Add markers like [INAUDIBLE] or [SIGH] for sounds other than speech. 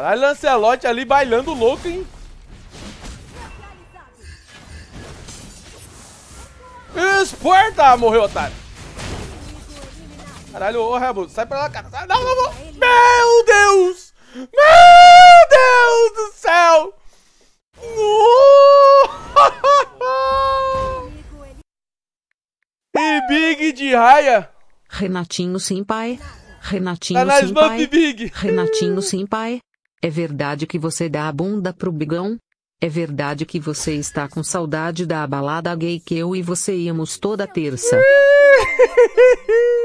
Caralho, Lancelote ali bailando louco, hein? Esporta! Morreu, otário. Caralho, ô, Rebo, sai pra lá, cara. Não, não, não. Meu Deus! Meu Deus do céu! Uh! [LAUGHS] e Big de raia. Renatinho sem pai. Renatinho tá pai. Renatinho sem pai. É verdade que você dá a bunda pro bigão? É verdade que você está com saudade da balada gay que eu e você íamos toda terça. [LAUGHS]